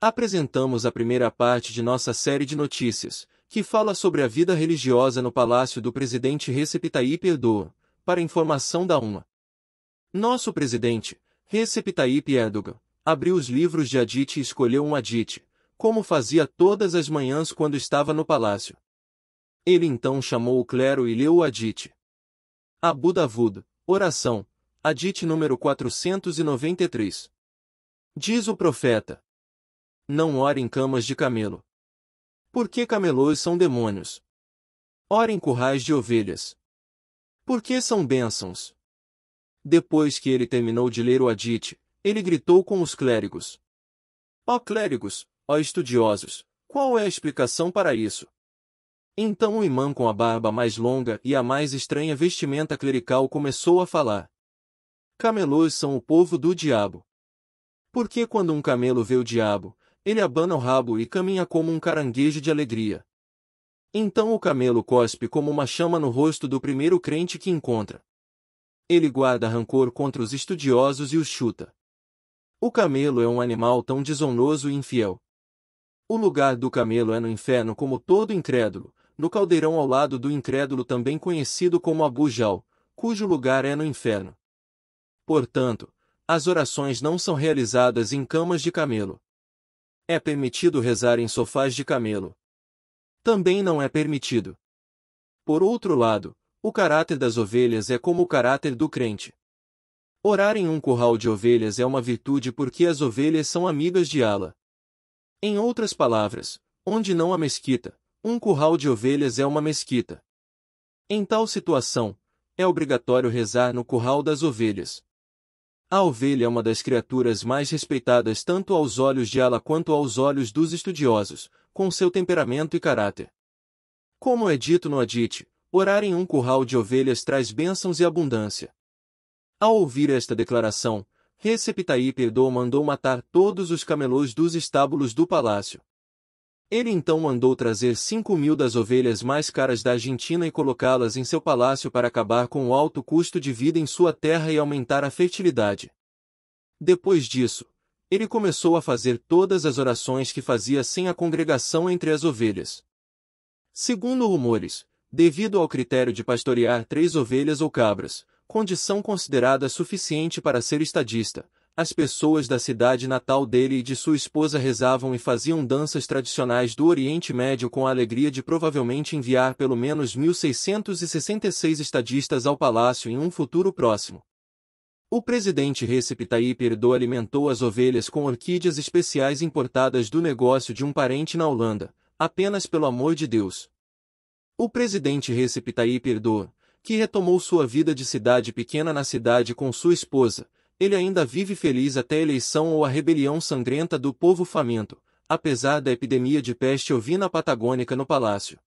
Apresentamos a primeira parte de nossa série de notícias, que fala sobre a vida religiosa no palácio do presidente Recep Tayyip Erdogan, para informação da UMA. Nosso presidente, Recep Tayyip Erdogan, abriu os livros de Adite e escolheu um Adite, como fazia todas as manhãs quando estava no palácio. Ele então chamou o clero e leu o Adite. Abu Davud, oração, Adite número 493. Diz o profeta, não em camas de camelo. Porque camelôs são demônios. em currais de ovelhas. Porque são bênçãos. Depois que ele terminou de ler o Adite, ele gritou com os clérigos. Ó oh, clérigos, ó oh, estudiosos, qual é a explicação para isso? Então o imã com a barba mais longa e a mais estranha vestimenta clerical começou a falar. Camelôs são o povo do diabo. Porque quando um camelo vê o diabo, ele abana o rabo e caminha como um caranguejo de alegria. Então o camelo cospe como uma chama no rosto do primeiro crente que encontra. Ele guarda rancor contra os estudiosos e os chuta. O camelo é um animal tão desonroso e infiel. O lugar do camelo é no inferno como todo incrédulo, no caldeirão ao lado do incrédulo também conhecido como Abujal, cujo lugar é no inferno. Portanto, as orações não são realizadas em camas de camelo. É permitido rezar em sofás de camelo. Também não é permitido. Por outro lado, o caráter das ovelhas é como o caráter do crente. Orar em um curral de ovelhas é uma virtude porque as ovelhas são amigas de Allah. Em outras palavras, onde não há mesquita, um curral de ovelhas é uma mesquita. Em tal situação, é obrigatório rezar no curral das ovelhas. A ovelha é uma das criaturas mais respeitadas tanto aos olhos de Allah quanto aos olhos dos estudiosos, com seu temperamento e caráter. Como é dito no Adite, orar em um curral de ovelhas traz bênçãos e abundância. Ao ouvir esta declaração, Receptaí perdoou mandou matar todos os camelôs dos estábulos do palácio. Ele então mandou trazer cinco mil das ovelhas mais caras da Argentina e colocá-las em seu palácio para acabar com o alto custo de vida em sua terra e aumentar a fertilidade. Depois disso, ele começou a fazer todas as orações que fazia sem a congregação entre as ovelhas. Segundo rumores, devido ao critério de pastorear três ovelhas ou cabras, condição considerada suficiente para ser estadista, as pessoas da cidade natal dele e de sua esposa rezavam e faziam danças tradicionais do Oriente Médio com a alegria de provavelmente enviar pelo menos 1.666 estadistas ao palácio em um futuro próximo. O presidente Recep Tayyip Erdogan alimentou as ovelhas com orquídeas especiais importadas do negócio de um parente na Holanda, apenas pelo amor de Deus. O presidente Recep Tayyip Erdogan, que retomou sua vida de cidade pequena na cidade com sua esposa, ele ainda vive feliz até a eleição ou a rebelião sangrenta do povo faminto, apesar da epidemia de peste ovina patagônica no palácio.